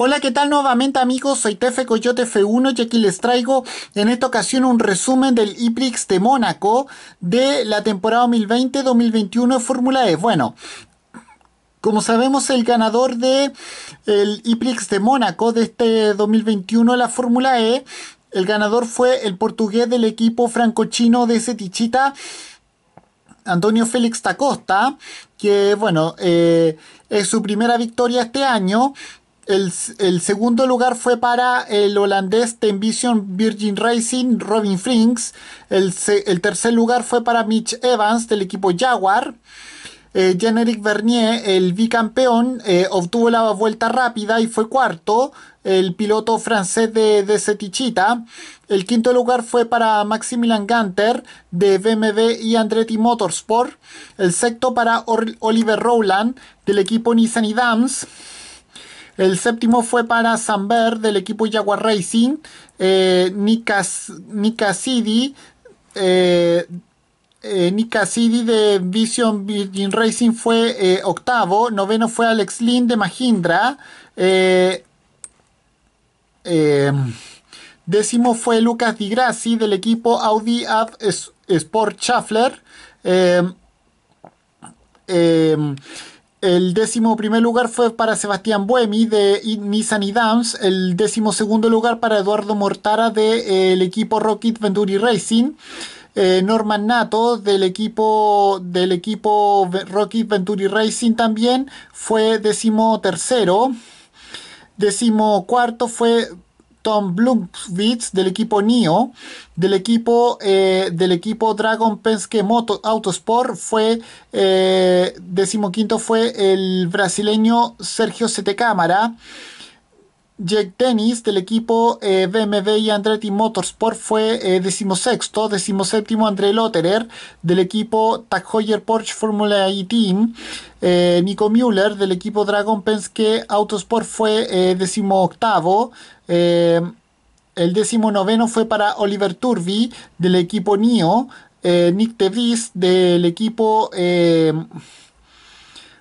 Hola, ¿qué tal nuevamente amigos? Soy Tefe Coyote F1 y aquí les traigo en esta ocasión un resumen del IPRIX de Mónaco de la temporada 2020-2021 de Fórmula E. Bueno, como sabemos, el ganador de el IPRIX de Mónaco de este 2021 la Fórmula E, el ganador fue el portugués del equipo franco-chino de Setichita, Antonio Félix Tacosta, que bueno, eh, es su primera victoria este año el, segundo lugar fue para el holandés Tenvision Virgin Racing, Robin Frings. El, tercer lugar fue para Mitch Evans del equipo Jaguar. Eh, jean Vernier, el bicampeón, eh, obtuvo la vuelta rápida y fue cuarto. El piloto francés de, de Setichita. El quinto lugar fue para Maximilian Ganter de BMW y Andretti Motorsport. El sexto para Oliver Rowland del equipo Nissan y Dams. El séptimo fue para Samber del equipo Jaguar Racing, eh, Nika City eh, eh, de Vision Virgin Racing fue eh, octavo, noveno fue Alex Lynn de Mahindra, em, décimo fue Lucas Di Grassi del equipo Audi Ad Sport Schaffler. Em, em, el décimo primer lugar fue para Sebastián Buemi de Nissan y Downs. El décimo segundo lugar para Eduardo Mortara del de, eh, equipo Rocket Venturi Racing. Eh, Norman Nato del equipo del equipo Rocket Venturi Racing también fue décimo tercero. Décimo cuarto fue Tom Blumwitz del equipo NIO, del equipo, eh, del equipo Dragon Penske Moto Autosport, fue eh, decimoquinto fue el brasileño Sergio Setecámara. Jake Dennis del equipo eh, BMW y Andretti Motorsport fue eh, decimosexto, decimoséptimo André Lotterer del equipo Tag Heuer Porsche Formula E Team, eh, Nico Müller del equipo Dragon Penske Autosport fue decimoctavo, el decimonoveno fue para Oliver Turvey del equipo NIO, Nick Tevis, del equipo...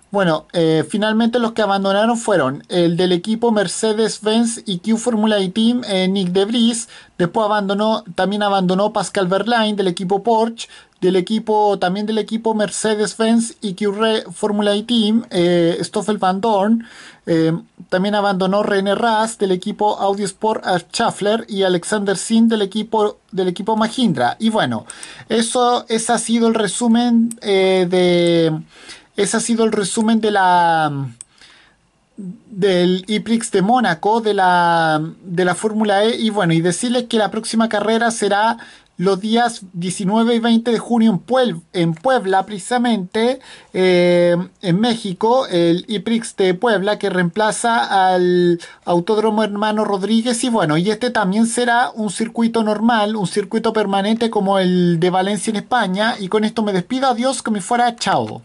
Bueno, eh, finalmente los que abandonaron fueron el del equipo Mercedes-Benz y Q Formula E Team, eh, Nick Debris. Después abandonó, también abandonó Pascal Verlaine del equipo Porsche, del equipo, también del equipo Mercedes-Benz y Q Formula E Team, eh, Stoffel Van Dorn. Eh, también abandonó René Ras del equipo Audi Sport Schaffler y Alexander sin del equipo, del equipo Mahindra. Y bueno, eso, es ha sido el resumen de ese ha sido el resumen de la del IPRIX de Mónaco, de la, Fórmula E. Y bueno, y decirles que la próxima carrera será los días 19 y 20 de junio en, Puebla, en Puebla precisamente, eh, en México, el IPRIX de Puebla, que reemplaza al Autódromo Hermano Rodríguez. Y bueno, y este también será un circuito normal, un circuito permanente como el de Valencia en España. Y con esto me despido, adiós, que me fuera, chao.